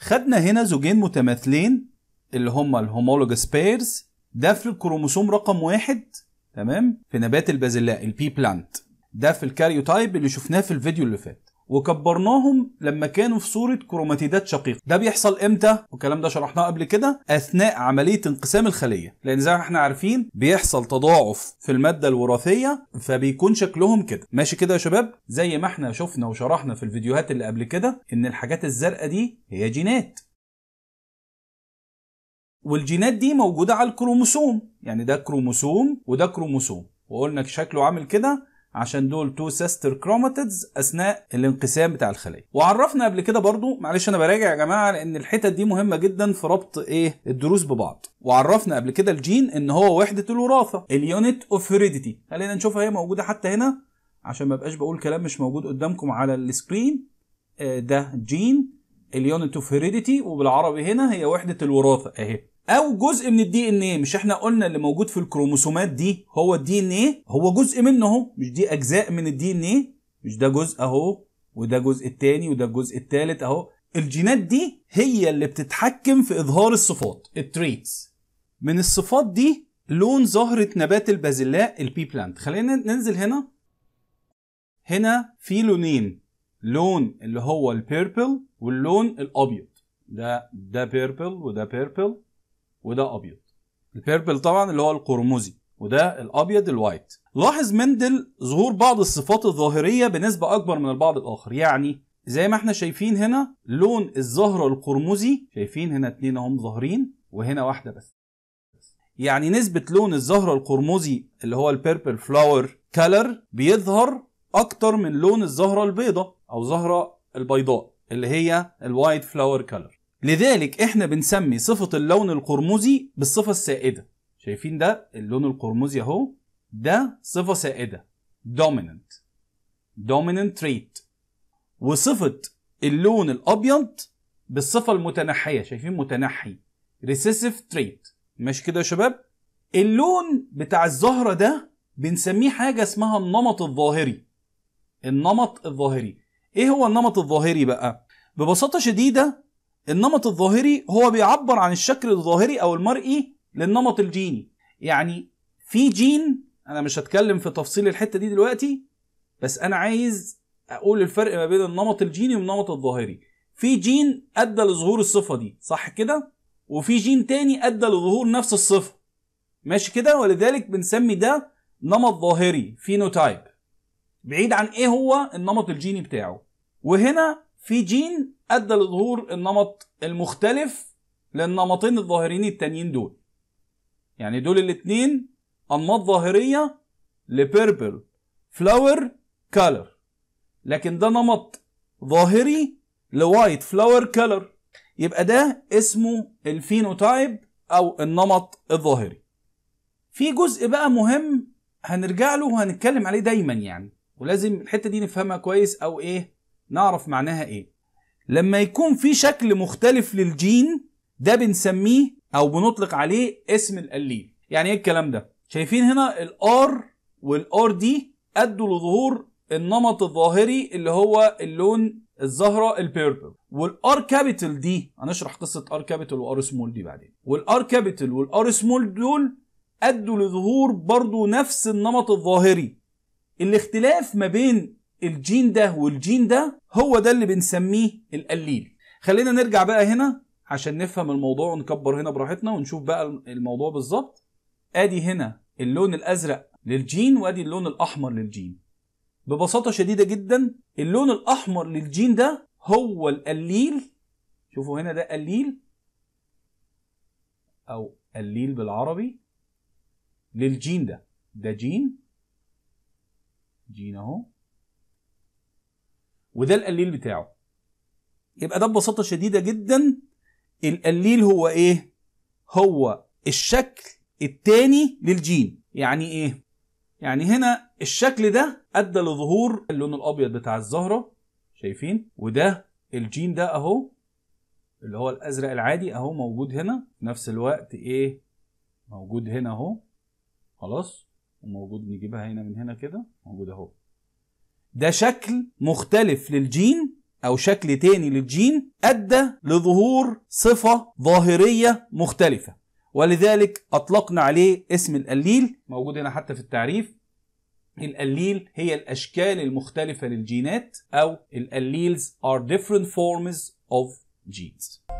خدنا هنا زوجين متماثلين اللي هما الهومولوجس بيرز ده في الكروموسوم رقم واحد تمام في نبات البازلاء البي بلانت ده في الكاريوتايب اللي شفناه في الفيديو اللي فات وكبرناهم لما كانوا في صورة كروماتيدات شقيقة ده بيحصل امتى والكلام ده شرحناه قبل كده اثناء عملية انقسام الخلية لان زي ما احنا عارفين بيحصل تضاعف في المادة الوراثية فبيكون شكلهم كده ماشي كده يا شباب زي ما احنا شفنا وشرحنا في الفيديوهات اللي قبل كده ان الحاجات الزرقاء دي هي جينات والجينات دي موجودة على الكروموسوم يعني ده كروموسوم وده كروموسوم وقلنا شكله عامل كده عشان دول تو سيستر كروماتيدز اثناء الانقسام بتاع الخليه وعرفنا قبل كده برضو معلش انا براجع يا جماعه لان الحتت دي مهمه جدا في ربط ايه الدروس ببعض وعرفنا قبل كده الجين ان هو وحده الوراثه اليونت اوف هيريديتي خلينا نشوفها هي موجوده حتى هنا عشان ما بقاش بقول كلام مش موجود قدامكم على السكرين آه، ده جين اليونت اوف هيريديتي وبالعربي هنا هي وحده الوراثه اهي او جزء من الدي ان ايه مش احنا قلنا اللي موجود في الكروموسومات دي هو الدي ان ايه هو جزء منه اهو مش دي اجزاء من الدي ان ايه مش ده جزء اهو وده جزء التاني وده الجزء التالت اهو الجينات دي هي اللي بتتحكم في اظهار الصفات التريتس من الصفات دي لون زهرة نبات البازلاء البي بلانت خلينا ننزل هنا هنا في لونين لون اللي هو البيربل واللون الابيض ده ده بيربل وده بيربل وده ابيض البيربل طبعا اللي هو القرمزي وده الابيض الوايت لاحظ مندل ظهور بعض الصفات الظاهريه بنسبه اكبر من البعض الاخر يعني زي ما احنا شايفين هنا لون الزهره القرمزي شايفين هنا اتنين اهم ظاهرين وهنا واحده بس يعني نسبة لون الزهرة القرمزي اللي هو البيربل فلاور كلر بيظهر أكتر من لون الزهرة البيضاء أو زهرة البيضاء اللي هي الوايت فلاور كلر لذلك احنا بنسمي صفة اللون القرمزي بالصفة السائدة شايفين ده اللون القرمزي اهو ده صفة سائدة dominant dominant trait وصفة اللون الأبيض بالصفة المتنحية شايفين متنحي recessive trait ماشي كده يا شباب اللون بتاع الزهرة ده بنسميه حاجة اسمها النمط الظاهري النمط الظاهري ايه هو النمط الظاهري بقى ببساطة شديدة النمط الظاهري هو بيعبر عن الشكل الظاهري او المرئي للنمط الجيني يعني في جين انا مش هتكلم في تفصيل الحته دي دلوقتي بس انا عايز اقول الفرق ما بين النمط الجيني والنمط الظاهري في جين ادى لظهور الصفه دي صح كده وفي جين تاني ادى لظهور نفس الصفه ماشي كده ولذلك بنسمي ده نمط ظاهري فينوتايب بعيد عن ايه هو النمط الجيني بتاعه وهنا في جين ادى لظهور النمط المختلف للنمطين الظاهرين التانيين دول يعني دول الاتنين انماط ظاهريه لبيربل فلاور كالر لكن ده نمط ظاهري لوايت فلاور كالر يبقى ده اسمه الفينوتايب او النمط الظاهري في جزء بقى مهم هنرجع له وهنتكلم عليه دايما يعني ولازم الحته دي نفهمها كويس او ايه نعرف معناها ايه لما يكون في شكل مختلف للجين ده بنسميه او بنطلق عليه اسم الاليل يعني ايه الكلام ده شايفين هنا الار والار دي ادوا لظهور النمط الظاهري اللي هو اللون الزهره البيربل والار كابيتال دي هنشرح قصه ار كابيتال وار سمول دي بعدين والار كابيتال والار سمول دول ادوا لظهور برضو نفس النمط الظاهري الاختلاف ما بين الجين ده والجين ده هو ده اللي بنسميه القليل خلينا نرجع بقى هنا عشان نفهم الموضوع ونكبر هنا براحتنا ونشوف بقى الموضوع بالظبط ادي هنا اللون الازرق للجين وادي اللون الاحمر للجين ببساطه شديده جدا اللون الاحمر للجين ده هو القليل شوفوا هنا ده قليل او قليل بالعربي للجين ده ده جين جين اهو وده القليل بتاعه يبقى ده ببساطه شديده جدا القليل هو ايه هو الشكل التاني للجين يعني ايه يعني هنا الشكل ده ادى لظهور اللون الابيض بتاع الزهره شايفين وده الجين ده اهو اللي هو الازرق العادي اهو موجود هنا في نفس الوقت ايه موجود هنا اهو خلاص وموجود نجيبها هنا من هنا كده موجود اهو ده شكل مختلف للجين أو شكل تاني للجين أدى لظهور صفة ظاهرية مختلفة ولذلك أطلقنا عليه اسم الأليل موجود هنا حتى في التعريف الأليل هي الأشكال المختلفة للجينات أو الأليلز are different forms of genes